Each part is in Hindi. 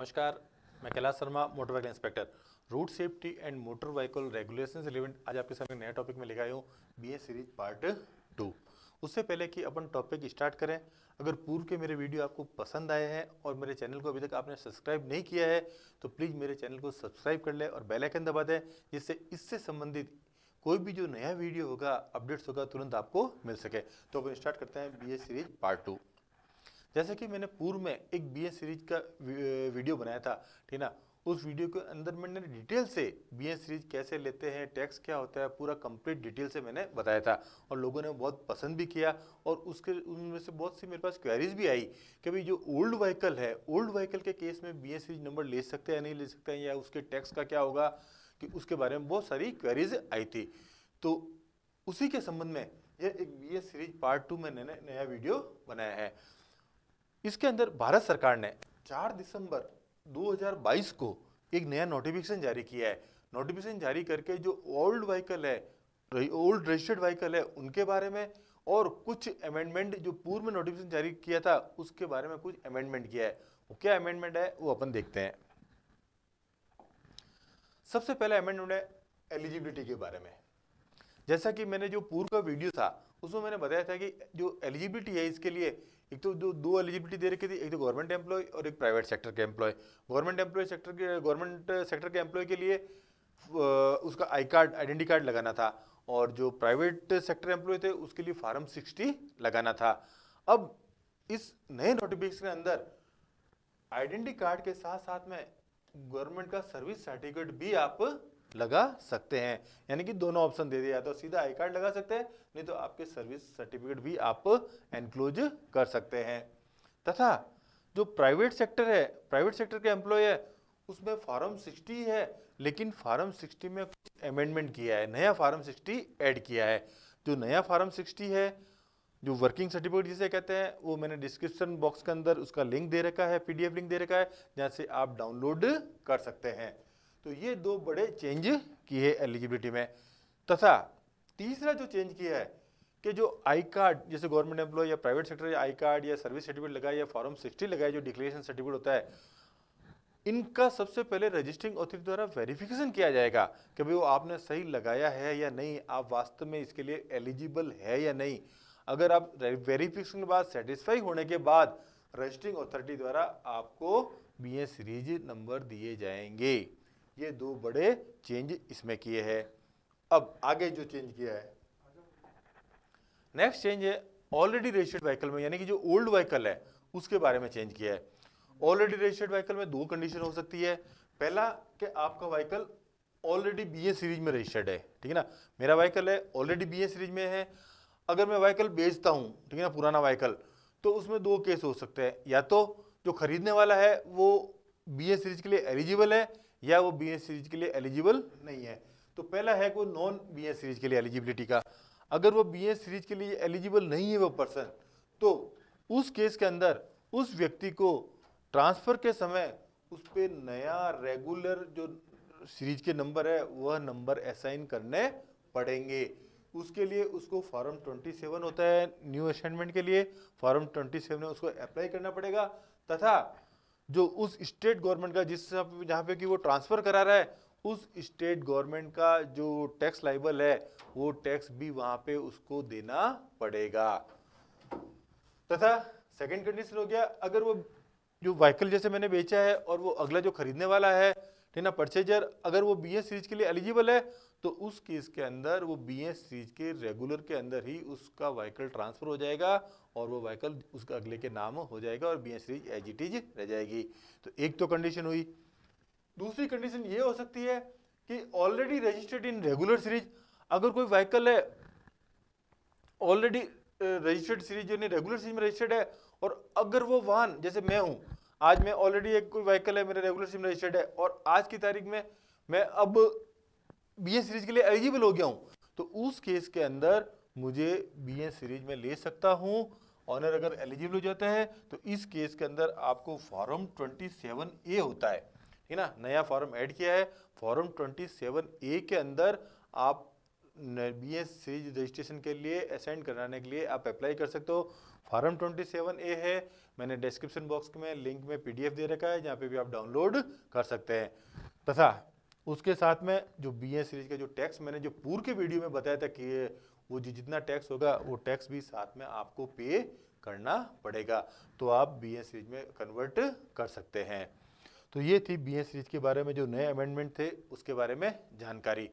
नमस्कार मैं Kailash Sharma motor vehicle inspector road safety and motor vehicle regulation relevant आज आपके सामने नया टॉपिक में लेकर आया हूँ बी सीरीज पार्ट टू उससे पहले कि अपन टॉपिक स्टार्ट करें अगर पूर्व के मेरे वीडियो आपको पसंद आए हैं और मेरे चैनल को अभी तक आपने सब्सक्राइब नहीं किया है तो प्लीज़ मेरे चैनल को सब्सक्राइब कर लें और बेलाइकन दबा दें जिससे इससे संबंधित कोई भी जो नया वीडियो होगा अपडेट्स होगा तुरंत आपको मिल सके तो अपन स्टार्ट करते हैं बी सीरीज पार्ट टू जैसे कि मैंने पूर्व में एक बी सीरीज का वीडियो बनाया था ठीक ना उस वीडियो के अंदर मैंने डिटेल से बी सीरीज कैसे लेते हैं टैक्स क्या होता है पूरा कंप्लीट डिटेल से मैंने बताया था और लोगों ने बहुत पसंद भी किया और उसके उनमें से बहुत सी मेरे पास क्वेरीज भी आई कि भाई जो ओल्ड व्हीकल है ओल्ड व्हीकल के केस में बी सीरीज नंबर ले सकते हैं या नहीं ले सकते हैं या उसके टैक्स का क्या होगा कि उसके बारे में बहुत सारी क्वेरीज आई थी तो उसी के संबंध में यह एक बी सीरीज पार्ट टू में नया वीडियो बनाया है इसके अंदर भारत सरकार ने 4 दिसंबर 2022 को एक नया नोटिफिकेशन जारी किया है नोटिफिकेशन जारी करके जो ओल्ड व्हीकल है ओल्ड रजिस्टर्ड व्हीकल है उनके बारे में और कुछ अमेंडमेंट जो पूर्व में नोटिफिकेशन जारी किया था उसके बारे में कुछ अमेंडमेंट किया है वो क्या अमेंडमेंट है वो अपन देखते हैं सबसे पहला अमेंडमेंट है एलिजिबिलिटी के बारे में जैसा कि मैंने जो पूर्व का वीडियो था उसमें मैंने बताया था कि जो एलिजिबिलिटी है इसके लिए एक तो जो दो एलिजिबिलिटी दे रखी थी एक तो गवर्नमेंट एम्प्लॉय और एक प्राइवेट सेक्टर के एम्प्लॉय गवर्नमेंट एम्प्लॉय सेक्टर के गवर्नमेंट सेक्टर के एम्प्लॉय के लिए उसका आई कार्ड आइडेंटी कार्ड लगाना था और जो प्राइवेट सेक्टर एम्प्लॉय थे उसके लिए फार्म सिक्सटी लगाना था अब इस नए नोटिफिकेशन के अंदर आइडेंटी कार्ड के साथ साथ में गवर्नमेंट का सर्विस सर्टिफिकेट भी आप लगा सकते हैं यानी कि दोनों ऑप्शन दे दिया तो सीधा आई कार्ड लगा सकते हैं नहीं तो आपके सर्विस सर्टिफिकेट भी आप एनक्लोज कर सकते हैं तथा जो प्राइवेट सेक्टर है प्राइवेट सेक्टर के एम्प्लॉय है उसमें फॉर्म 60 है लेकिन फार्म 60 में कुछ अमेंडमेंट किया है नया फार्म 60 ऐड किया है जो नया फार्म 60 है जो वर्किंग सर्टिफिकेट जिसे कहते हैं वो मैंने डिस्क्रिप्शन बॉक्स के अंदर उसका लिंक दे रखा है पीडीएफ लिंक दे रखा है जहाँ से आप डाउनलोड कर सकते हैं तो ये दो बड़े चेंज किए एलिजिबिलिटी में तथा तीसरा जो चेंज किया है कि जो आई कार्ड जैसे गवर्नमेंट एम्प्लॉय या प्राइवेट सेक्टर या आई कार्ड या सर्विस सर्टिफिकेट लगाए या फॉर्म सिक्सटी लगाए जो डिक्लेरेशन सर्टिफिकेट होता है इनका सबसे पहले रजिस्ट्रिंग ऑथोरिटी द्वारा वेरिफिकेशन किया जाएगा कि भाई वो आपने सही लगाया है या नहीं आप वास्तव में इसके लिए एलिजिबल है या नहीं अगर आप वेरिफिकेशन के बाद सेटिस्फाई होने के बाद रजिस्ट्रिंग ऑथोरिटी द्वारा आपको बी सीरीज नंबर दिए जाएंगे ये दो बड़े चेंज इसमें किए हैं अब आगे जो चेंज किया है नेक्स्ट चेंज है ऑलरेडी रजिस्टर्ड व्हीकल में यानी कि जो ओल्ड व्हीकल है उसके बारे में चेंज किया है ऑलरेडी रजिस्टर्ड व्हीकल में दो कंडीशन हो सकती है पहला कि आपका व्हीकल ऑलरेडी बी सीरीज में रजिस्टर्ड है ठीक है ना मेरा व्हीकल है ऑलरेडी बी सीरीज में है अगर मैं व्हीकल बेचता हूँ ठीक है ना पुराना व्हीकल तो उसमें दो केस हो सकते हैं या तो जो खरीदने वाला है वो बी सीरीज के लिए एलिजिबल है या वो बी सीरीज के लिए एलिजिबल नहीं है तो पहला है कोई नॉन बी सीरीज के लिए एलिजिबिलिटी का अगर वो बी सीरीज के लिए एलिजिबल नहीं है वो पर्सन तो उस केस के अंदर उस व्यक्ति को ट्रांसफ़र के समय उस पर नया रेगुलर जो सीरीज के नंबर है वह नंबर असाइन करने पड़ेंगे उसके लिए उसको फॉर्म 27 होता है न्यू असाइनमेंट के लिए फॉर्म 27 में उसको अप्लाई करना पड़ेगा तथा जो उस स्टेट गवर्नमेंट का जिस जहाँ पे कि वो ट्रांसफ़र करा रहा है उस स्टेट गवर्नमेंट का जो टैक्स लाइबल है वो टैक्स भी वहां पे उसको देना पड़ेगा तथा सेकंड कंडीशन हो गया अगर वो जो व्हीकल जैसे मैंने बेचा है और वो अगला जो खरीदने वाला है ठीक ना परचेजर अगर वो बी सीरीज के लिए एलिजिबल है तो उस केस के अंदर वो बी सीरीज के रेगुलर के अंदर ही उसका व्हीकल ट्रांसफ़र हो जाएगा और वो व्हीकल उसका अगले के नाम हो जाएगा और B series as it is रह जाएगी तो एक तो कंडीशन हुई दूसरी कंडीशन ये हो सकती है कि already registered in regular series अगर कोई व्हीकल है already registered series regular series में रजिस्टर्ड है और अगर वो वाहन जैसे मैं हूं आज मैं ऑलरेडी एक व्हीकल है मेरा रेगुलर सिम रजिस्टर्ड है और आज की तारीख में मैं अब बी सीरीज के लिए एलिजिबल हो गया हूँ तो उस केस के अंदर मुझे बी सीरीज में ले सकता हूँ ऑनर अगर एलिजिबल हो जाता है तो इस केस के अंदर आपको फॉर्म ट्वेंटी ए होता है ठीक ना नया फॉर्म ऐड किया है फॉर्म ट्वेंटी ए के अंदर आप बी एस सीरीज रजिस्ट्रेशन के लिए असेंड कराने के लिए आप अप्लाई कर सकते हो फॉर्म ट्वेंटी सेवन ए है मैंने डिस्क्रिप्शन बॉक्स में लिंक में पीडीएफ दे रखा है जहाँ पे भी आप डाउनलोड कर सकते हैं तथा उसके साथ में जो बी एस सीरीज का जो टैक्स मैंने जो पूर्व के वीडियो में बताया था कि वो जो जितना टैक्स होगा वो टैक्स भी साथ में आपको पे करना पड़ेगा तो आप बी एस सीरीज में कन्वर्ट कर सकते हैं तो ये थी बी एस सीरीज के बारे में जो नए अमेंडमेंट थे उसके बारे में जानकारी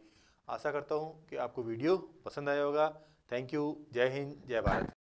आशा करता हूँ कि आपको वीडियो पसंद आया होगा थैंक यू जय हिंद जय भारत